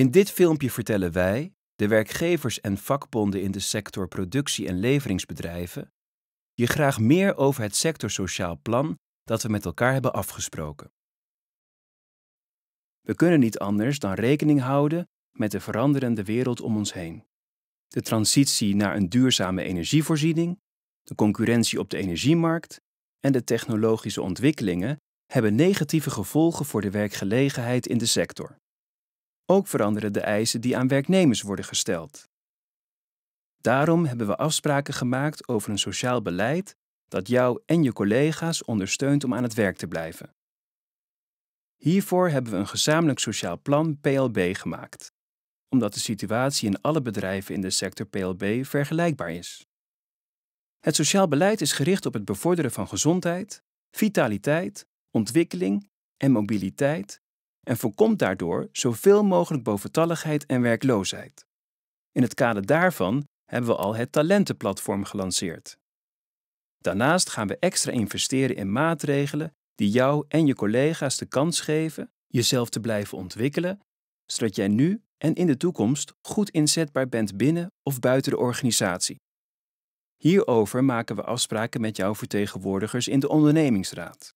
In dit filmpje vertellen wij, de werkgevers en vakbonden in de sector productie- en leveringsbedrijven, je graag meer over het sectorsociaal plan dat we met elkaar hebben afgesproken. We kunnen niet anders dan rekening houden met de veranderende wereld om ons heen. De transitie naar een duurzame energievoorziening, de concurrentie op de energiemarkt en de technologische ontwikkelingen hebben negatieve gevolgen voor de werkgelegenheid in de sector. Ook veranderen de eisen die aan werknemers worden gesteld. Daarom hebben we afspraken gemaakt over een sociaal beleid dat jou en je collega's ondersteunt om aan het werk te blijven. Hiervoor hebben we een gezamenlijk sociaal plan PLB gemaakt, omdat de situatie in alle bedrijven in de sector PLB vergelijkbaar is. Het sociaal beleid is gericht op het bevorderen van gezondheid, vitaliteit, ontwikkeling en mobiliteit en voorkomt daardoor zoveel mogelijk boventalligheid en werkloosheid. In het kader daarvan hebben we al het talentenplatform gelanceerd. Daarnaast gaan we extra investeren in maatregelen die jou en je collega's de kans geven jezelf te blijven ontwikkelen, zodat jij nu en in de toekomst goed inzetbaar bent binnen of buiten de organisatie. Hierover maken we afspraken met jouw vertegenwoordigers in de ondernemingsraad.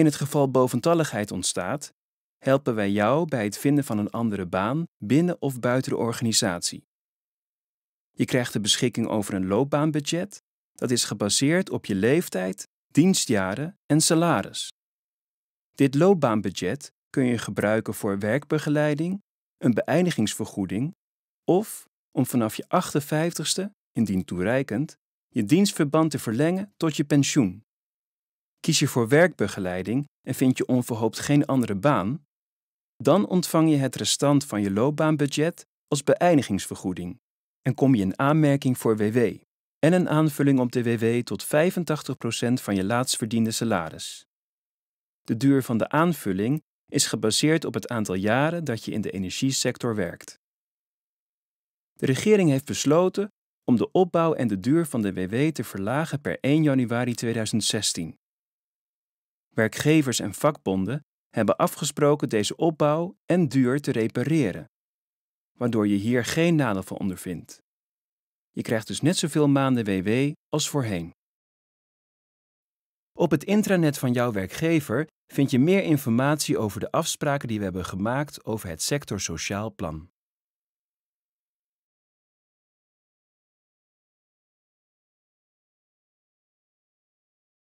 In het geval boventalligheid ontstaat, helpen wij jou bij het vinden van een andere baan binnen of buiten de organisatie. Je krijgt de beschikking over een loopbaanbudget dat is gebaseerd op je leeftijd, dienstjaren en salaris. Dit loopbaanbudget kun je gebruiken voor werkbegeleiding, een beëindigingsvergoeding of om vanaf je 58ste, indien toereikend, je dienstverband te verlengen tot je pensioen. Kies je voor werkbegeleiding en vind je onverhoopt geen andere baan? Dan ontvang je het restant van je loopbaanbudget als beëindigingsvergoeding en kom je in aanmerking voor WW en een aanvulling op de WW tot 85% van je laatst verdiende salaris. De duur van de aanvulling is gebaseerd op het aantal jaren dat je in de energiesector werkt. De regering heeft besloten om de opbouw en de duur van de WW te verlagen per 1 januari 2016. Werkgevers en vakbonden hebben afgesproken deze opbouw en duur te repareren, waardoor je hier geen nadeel van ondervindt. Je krijgt dus net zoveel maanden WW als voorheen. Op het intranet van jouw werkgever vind je meer informatie over de afspraken die we hebben gemaakt over het sector Sociaal Plan.